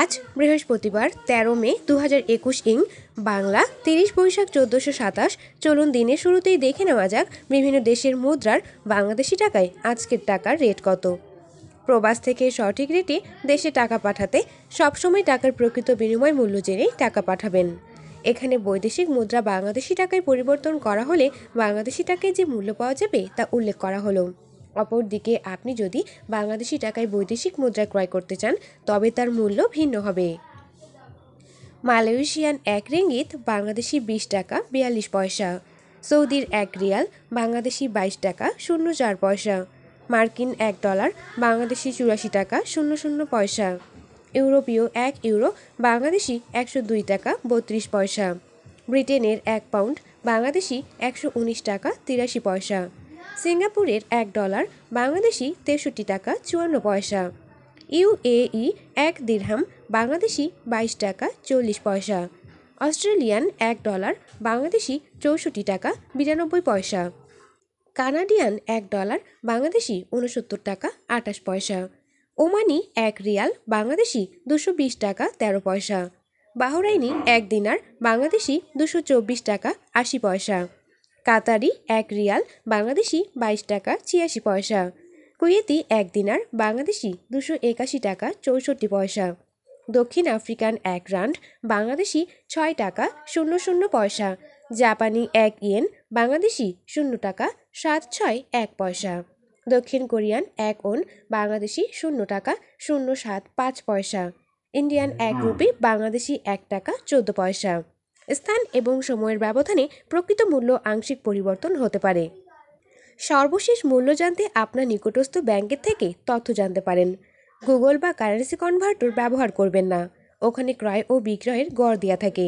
আজ বৃহস্পতিবার ১৩ মে দু হাজার একুশ ইং বাংলা তিরিশ বৈশাখ চোদ্দোশো সাতাশ চলুন দিনের শুরুতেই দেখে নেওয়া যাক বিভিন্ন দেশের মুদ্রার বাংলাদেশি টাকায় আজকের টাকার রেট কত প্রবাস থেকে সঠিক রেটে দেশে টাকা পাঠাতে সবসময় টাকার প্রকৃত বিনিময় মূল্য জেনেই টাকা পাঠাবেন এখানে বৈদেশিক মুদ্রা বাংলাদেশি টাকায় পরিবর্তন করা হলে বাংলাদেশি টাকায় যে মূল্য পাওয়া যাবে তা উল্লেখ করা হলো অপরদিকে আপনি যদি বাংলাদেশি টাকায় বৈদেশিক মুদ্রা ক্রয় করতে চান তবে তার মূল্য ভিন্ন হবে মালয়েশিয়ান এক রিঙ্গিত বাংলাদেশি বিশ টাকা বিয়াল্লিশ পয়সা সৌদির এক রিয়াল বাংলাদেশি বাইশ টাকা শূন্য চার পয়সা মার্কিন এক ডলার বাংলাদেশি চুরাশি টাকা শূন্য শূন্য পয়সা ইউরোপীয় এক ইউরো বাংলাদেশি একশো দুই টাকা বত্রিশ পয়সা ব্রিটেনের এক পাউন্ড বাংলাদেশি একশো উনিশ টাকা তিরাশি পয়সা সিঙ্গাপুরের এক ডলার বাংলাদেশি তেষট্টি টাকা চুয়ান্ন পয়সা ইউএই এক দিরহাম বাংলাদেশি বাইশ টাকা চল্লিশ পয়সা অস্ট্রেলিয়ান এক ডলার বাংলাদেশি চৌষট্টি টাকা বিরানব্বই পয়সা কানাডিয়ান এক ডলার বাংলাদেশি উনসত্তর টাকা আটাশ পয়সা ওমানি এক রিয়াল বাংলাদেশি দুশো বিশ টাকা তেরো পয়সা বাহরাইনি এক দিনার বাংলাদেশি দুশো চব্বিশ টাকা আশি পয়সা কাতারি এক রিয়াল বাংলাদেশি বাইশ টাকা ছিয়াশি পয়সা কুয়েতি এক দিনার বাংলাদেশি দুশো একাশি টাকা চৌষট্টি পয়সা দক্ষিণ আফ্রিকান এক রান্ড বাংলাদেশি ছয় টাকা শূন্য শূন্য পয়সা জাপানি এক ইয়েন বাংলাদেশি শূন্য টাকা সাত ছয় এক পয়সা দক্ষিণ কোরিয়ান এক ওন বাংলাদেশি শূন্য টাকা শূন্য সাত পাঁচ পয়সা ইন্ডিয়ান এক রুপি বাংলাদেশি এক টাকা চোদ্দ পয়সা স্থান এবং সময়ের ব্যবধানে প্রকৃত মূল্য আংশিক পরিবর্তন হতে পারে সর্বশেষ মূল্য জানতে আপনার নিকটস্থ ব্যাংকের থেকে তথ্য জানতে পারেন গুগল বা কারেন্সি কনভার্টর ব্যবহার করবেন না ওখানে ক্রয় ও বিক্রয়ের গড় দেওয়া থাকে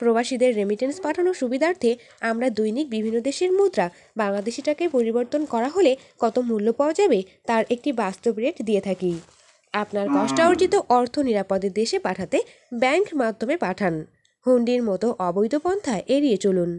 প্রবাসীদের রেমিটেন্স পাঠানোর সুবিধার্থে আমরা দৈনিক বিভিন্ন দেশের মুদ্রা বাংলাদেশি টাকায় পরিবর্তন করা হলে কত মূল্য পাওয়া যাবে তার একটি বাস্তব রেট দিয়ে থাকি আপনার কষ্ট অর্জিত অর্থ নিরাপদে দেশে পাঠাতে ব্যাংক মাধ্যমে পাঠান হুন্ডির মতো অবৈধ পন্থা এড়িয়ে চলুন